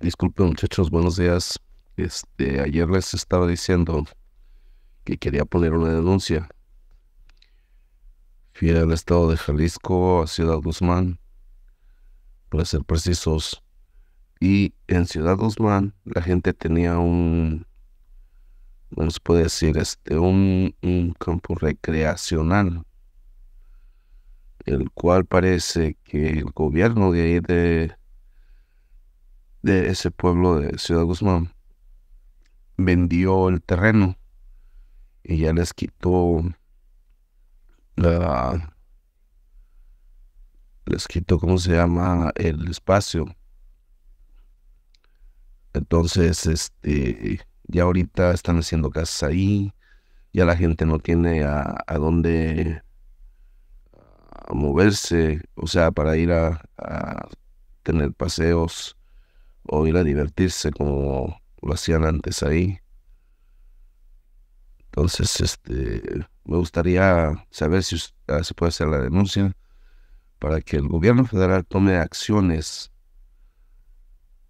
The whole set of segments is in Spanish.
Disculpen muchachos, buenos días. Este, ayer les estaba diciendo que quería poner una denuncia. Fui al estado de Jalisco, a Ciudad Guzmán, para ser precisos. Y en Ciudad Guzmán la gente tenía un, ¿cómo se puede decir? Este, un campo recreacional, el cual parece que el gobierno de ahí de de ese pueblo de Ciudad Guzmán vendió el terreno y ya les quitó la les quitó cómo se llama el espacio entonces este ya ahorita están haciendo casas ahí ya la gente no tiene a, a dónde moverse o sea para ir a, a tener paseos o ir a divertirse como lo hacían antes ahí. Entonces, este, me gustaría saber si ah, se puede hacer la denuncia para que el gobierno federal tome acciones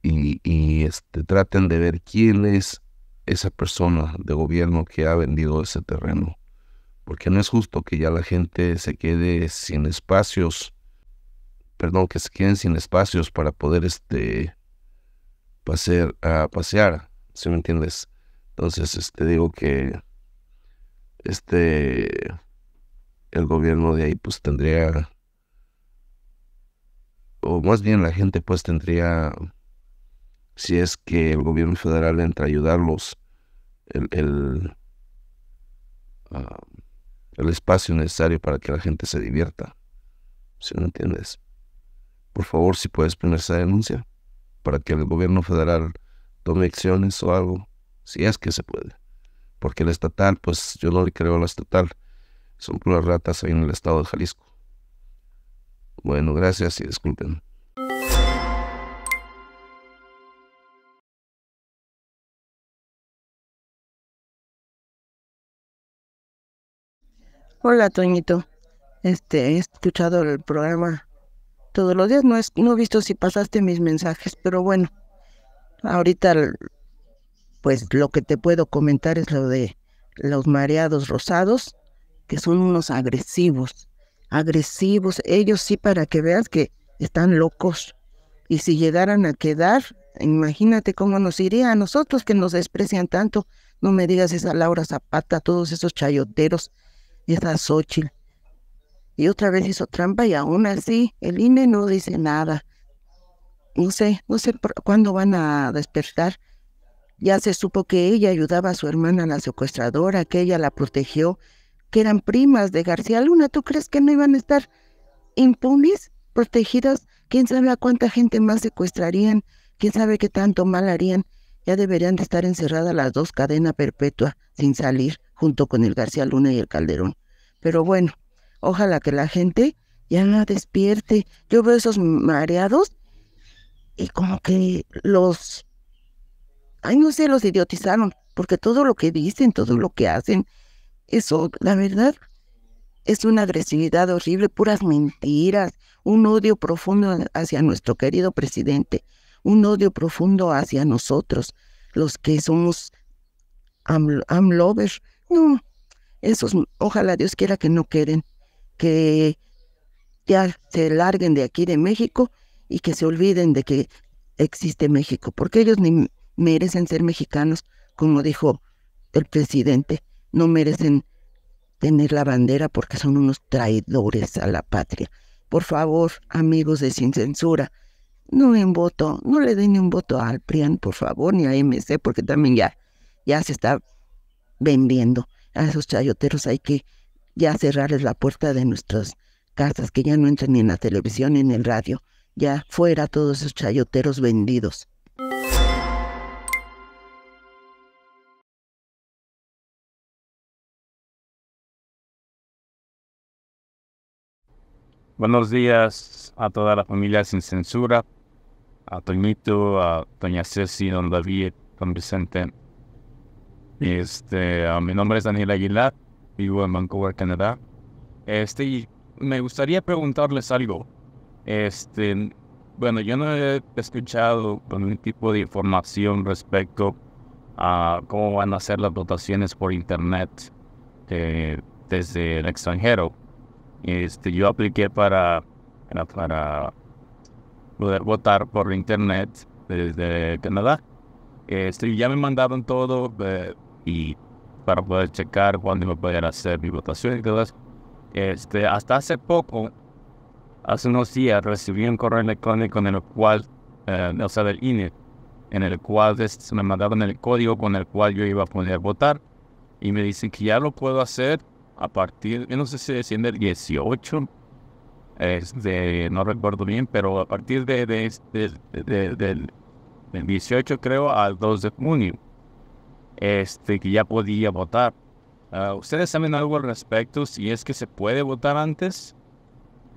y, este, traten de ver quién es esa persona de gobierno que ha vendido ese terreno. Porque no es justo que ya la gente se quede sin espacios, perdón, que se queden sin espacios para poder este, pasear, a pasear, si ¿sí me entiendes. Entonces, te este, digo que este, el gobierno de ahí pues tendría, o más bien la gente pues tendría, si es que el gobierno federal entra a ayudarlos, el, ah, el, espacio necesario para que la gente se divierta. Si no me entiendes. Por favor, si puedes poner esa denuncia para que el gobierno federal tome acciones o algo, si es que se puede. Porque el estatal, pues yo no le creo la estatal. Son puras ratas ahí en el estado de Jalisco. Bueno, gracias y disculpen. Hola, Toñito. Este, he escuchado el programa todos los días. No, no he visto si pasaste mis mensajes, pero bueno, ahorita pues lo que te puedo comentar es lo de los mareados rosados, que son unos agresivos, agresivos, ellos sí para que veas que están locos. Y si llegaran a quedar, imagínate cómo nos iría a nosotros que nos desprecian tanto. No me digas esa Laura Zapata, todos esos chayoteros, esa Xochitl y otra vez hizo trampa y aún así el INE no dice nada. No sé, no sé cuándo van a despertar. Ya se supo que ella ayudaba a su hermana, la secuestradora, que ella la protegió, que eran primas de García Luna. ¿Tú crees que no iban a estar impunes, protegidas? ¿Quién sabe a cuánta gente más secuestrarían? ¿Quién sabe qué tanto mal harían? Ya deberían de estar encerradas las dos cadena perpetua sin salir junto con el García Luna y el Calderón. Pero bueno, Ojalá que la gente ya no despierte. Yo veo esos mareados y como que los, ay no sé, los idiotizaron, porque todo lo que dicen, todo lo que hacen, eso, la verdad, es una agresividad horrible, puras mentiras, un odio profundo hacia nuestro querido presidente, un odio profundo hacia nosotros, los que somos amlovers. No, esos, ojalá Dios quiera que no queden que ya se larguen de aquí de México y que se olviden de que existe México, porque ellos ni merecen ser mexicanos, como dijo el presidente, no merecen tener la bandera porque son unos traidores a la patria. Por favor, amigos de Sin Censura, no en voto, no le den ni un voto al Alprian por favor, ni a MC, porque también ya, ya se está vendiendo. A esos chayoteros hay que ya cerrarles la puerta de nuestras casas, que ya no entran ni en la televisión ni en el radio, ya fuera todos esos chayoteros vendidos. Buenos días a toda la familia sin censura, a Toñito, a Doña Ceci, Don David, Don Vicente. Este, mi nombre es Daniel Aguilar, vivo en Vancouver, Canadá. Este, me gustaría preguntarles algo. Este, bueno, yo no he escuchado ningún tipo de información respecto a cómo van a ser las votaciones por internet eh, desde el extranjero. Este, yo apliqué para, para poder votar por internet desde Canadá. Este, ya me mandaron todo eh, y para poder checar cuándo iba a poder hacer mi votación y todo Este, hasta hace poco, hace unos días, recibí un correo electrónico en el cual, eh, o sea, del INE, en el cual este, me mandaron el código con el cual yo iba a poder votar y me dicen que ya lo puedo hacer a partir, no sé si es en el 18, este, no recuerdo bien, pero a partir de, de, del 18 creo al 2 de junio este, que ya podía votar. Ah, ¿Ustedes saben algo al respecto? Si es que se puede votar antes,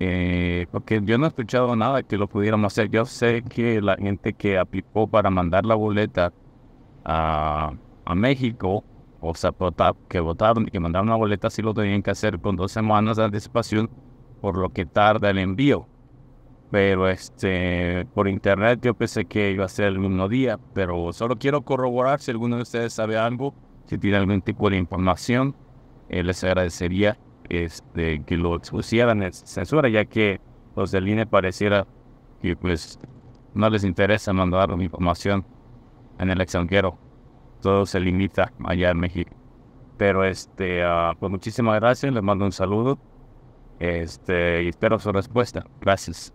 eh, porque yo no he escuchado nada que lo pudiéramos hacer. Yo sé que la gente que aplicó para mandar la boleta a, México, o sea, que votaron y que mandaron la boleta, sí lo tenían que hacer con dos semanas de anticipación, por lo que tarda el envío. Pero este, por internet yo pensé que iba a ser el mismo día, pero solo quiero corroborar si alguno de ustedes sabe algo, si tiene algún tipo de información, eh, les agradecería este, que lo expusieran en censura, ya que los pues, del INE pareciera que pues no les interesa mandar información en el extranjero. Todo se limita allá en México. Pero este, ah, pues muchísimas gracias, les mando un saludo. Este, y espero su respuesta. Gracias.